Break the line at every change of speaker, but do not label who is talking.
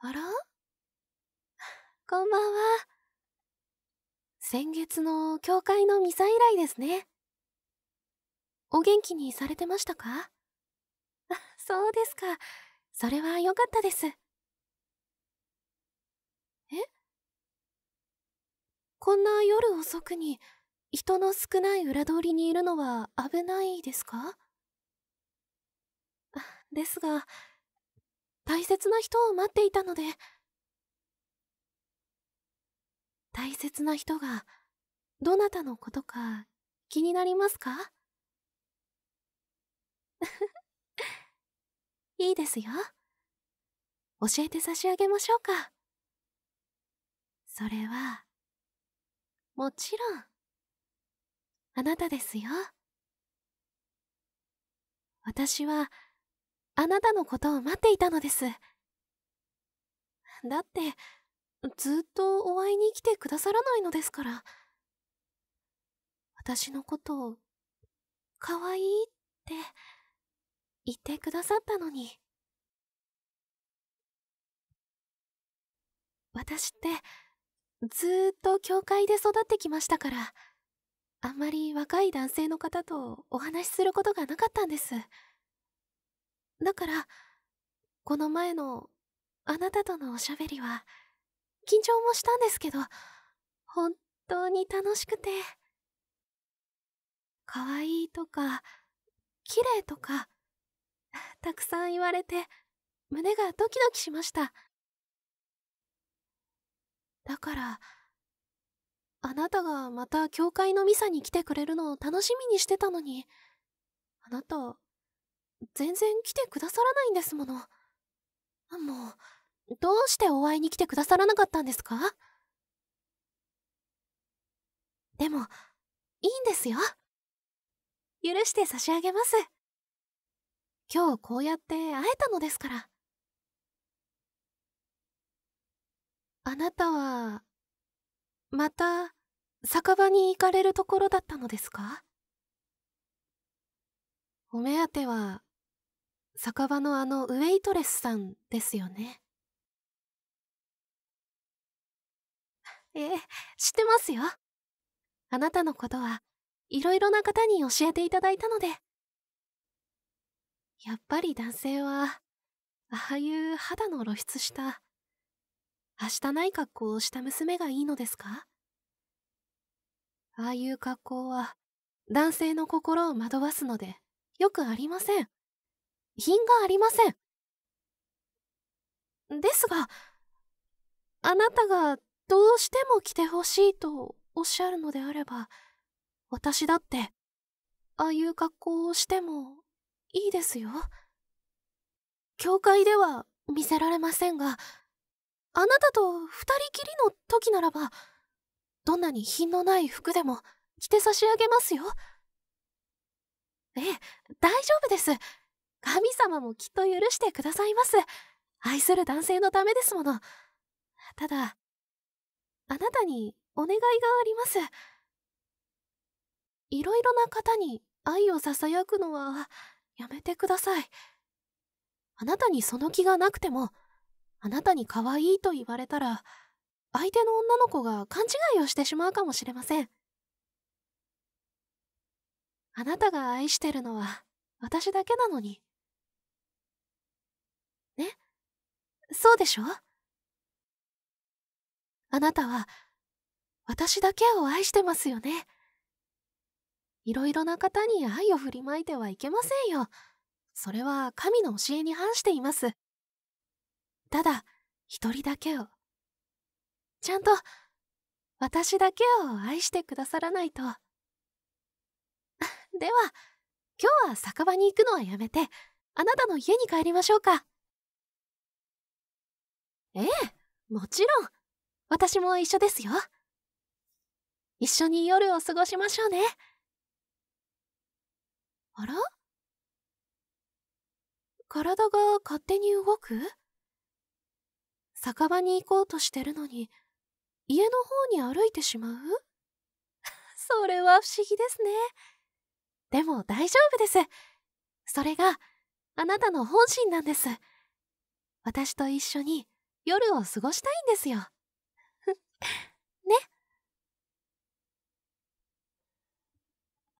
あら こんばんは。先月の教会のミサ以来ですね。お元気にされてましたか そうですか。それは良かったです。えこんな夜遅くに人の少ない裏通りにいるのは危ないですか ですが、大切な人を待っていたので大切な人がどなたのことか気になりますか いいですよ教えて差し上げましょうかそれはもちろんあなたですよ私はあなたのことを待っていたのです。だって、ずっとお会いに来てくださらないのですから。私のことを、かわいいって言ってくださったのに。私って、ずっと教会で育ってきましたから、あんまり若い男性の方とお話しすることがなかったんです。だから、この前のあなたとのおしゃべりは、緊張もしたんですけど、本当に楽しくて。可愛いとか、綺麗とか、たくさん言われて、胸がドキドキしました。だから、あなたがまた教会のミサに来てくれるのを楽しみにしてたのに、あなた、全然来てくださらないんですもの。もう、どうしてお会いに来てくださらなかったんですかでも、いいんですよ。許して差し上げます。今日こうやって会えたのですから。あなたは、また、酒場に行かれるところだったのですかお目当ては、酒場のあのウェイトレスさんですよねええ知ってますよあなたのことはいろいろな方に教えていただいたのでやっぱり男性はああいう肌の露出した明したない格好をした娘がいいのですかああいう格好は男性の心を惑わすのでよくありません品がありません。ですが、あなたがどうしても来てほしいとおっしゃるのであれば、私だって、ああいう格好をしてもいいですよ。教会では見せられませんが、あなたと二人きりの時ならば、どんなに品のない服でも着て差し上げますよ。ええ、大丈夫です。神様もきっと許してくださいます。愛する男性のためですもの。ただ、あなたにお願いがあります。いろいろな方に愛を囁くのはやめてください。あなたにその気がなくても、あなたに可愛いと言われたら、相手の女の子が勘違いをしてしまうかもしれません。あなたが愛してるのは私だけなのに。そうでしょあなたは私だけを愛してますよね。いろいろな方に愛を振りまいてはいけませんよ。それは神の教えに反しています。ただ、一人だけを。ちゃんと、私だけを愛してくださらないと。では、今日は酒場に行くのはやめて、あなたの家に帰りましょうか。ええ、もちろん。私も一緒ですよ。一緒に夜を過ごしましょうね。あら体が勝手に動く酒場に行こうとしてるのに、家の方に歩いてしまう それは不思議ですね。でも大丈夫です。それがあなたの本心なんです。私と一緒に夜を過ごしたいんですよ